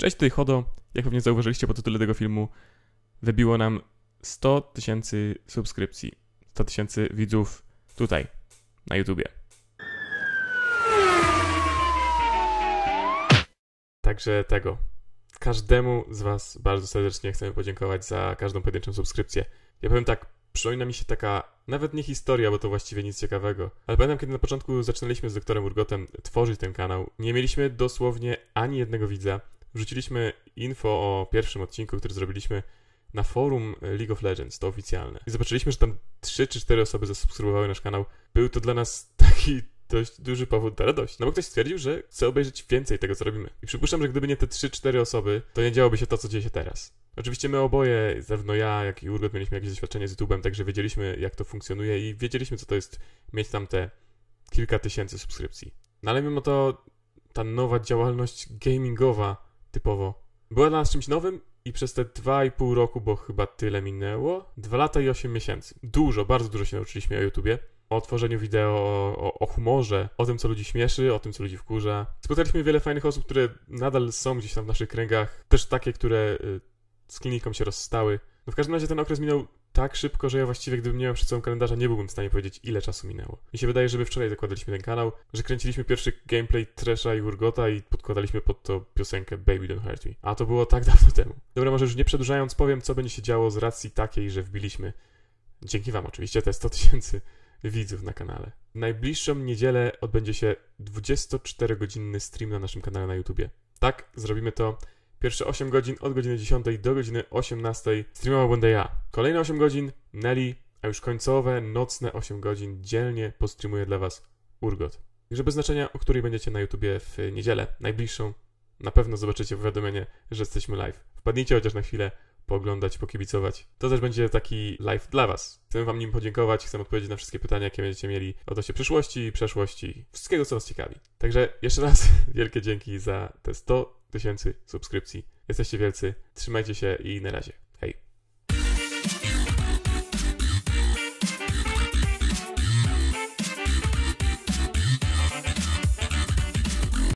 Cześć, tutaj Hodo. Jak pewnie zauważyliście po tytule tego filmu, wybiło nam 100 tysięcy subskrypcji, 100 tysięcy widzów tutaj, na YouTubie. Także tego. Każdemu z Was bardzo serdecznie chcemy podziękować za każdą pojedynczą subskrypcję. Ja powiem tak, przypomina mi się taka, nawet nie historia, bo to właściwie nic ciekawego, ale pamiętam, kiedy na początku zaczynaliśmy z doktorem Urgotem tworzyć ten kanał, nie mieliśmy dosłownie ani jednego widza, wrzuciliśmy info o pierwszym odcinku, który zrobiliśmy na forum League of Legends, to oficjalne. I zobaczyliśmy, że tam 3 czy 4 osoby zasubskrybowały nasz kanał. Był to dla nas taki dość duży powód do radości. No bo ktoś stwierdził, że chce obejrzeć więcej tego, co robimy. I przypuszczam, że gdyby nie te 3-4 osoby, to nie działoby się to, co dzieje się teraz. Oczywiście my oboje, zarówno ja, jak i Urgot, mieliśmy jakieś doświadczenie z YouTube'em, także wiedzieliśmy, jak to funkcjonuje i wiedzieliśmy, co to jest mieć tam te kilka tysięcy subskrypcji. No ale mimo to ta nowa działalność gamingowa typowo. Była dla nas czymś nowym i przez te dwa i pół roku, bo chyba tyle minęło, dwa lata i osiem miesięcy. Dużo, bardzo dużo się nauczyliśmy o YouTubie o tworzeniu wideo, o, o, humorze, o tym, co ludzi śmieszy, o tym, co ludzi wkurza. Spotkaliśmy wiele fajnych osób, które nadal są gdzieś tam w naszych kręgach, też takie, które y, z kliniką się rozstały. No w każdym razie ten okres minął tak szybko, że ja właściwie, gdybym nie miał przed sobą kalendarza, nie byłbym w stanie powiedzieć, ile czasu minęło. Mi się wydaje, że my wczoraj zakładaliśmy ten kanał, że kręciliśmy pierwszy gameplay Tresha i Urgota i podkładaliśmy pod to piosenkę Baby Don't Hurt Me. A to było tak dawno temu. Dobra, może już nie przedłużając, powiem, co będzie się działo z racji takiej, że wbiliśmy, dzięki Wam oczywiście, te 100 tysięcy widzów na kanale. Najbliższą niedzielę odbędzie się 24-godzinny stream na naszym kanale na YouTubie. Tak, zrobimy to pierwsze 8 godzin od godziny 10 do godziny 18. Streamował będę ja. Kolejne 8 godzin Nelly, a już końcowe, nocne 8 godzin dzielnie postreamuję dla Was Urgot. Także bez znaczenia, o której będziecie na YouTubie w niedzielę, najbliższą, na pewno zobaczycie powiadomienie, że jesteśmy live. Wpadnijcie chociaż na chwilę, pooglądać, pokibicować. To też będzie taki live dla Was. Chcę Wam nim podziękować, chcę odpowiedzieć na wszystkie pytania, jakie będziecie mieli odnośnie przyszłości, przeszłości, wszystkiego, co Was ciekawi. Także jeszcze raz wielkie dzięki za te 100 tysięcy subskrypcji. Jesteście wielcy, trzymajcie się i na razie.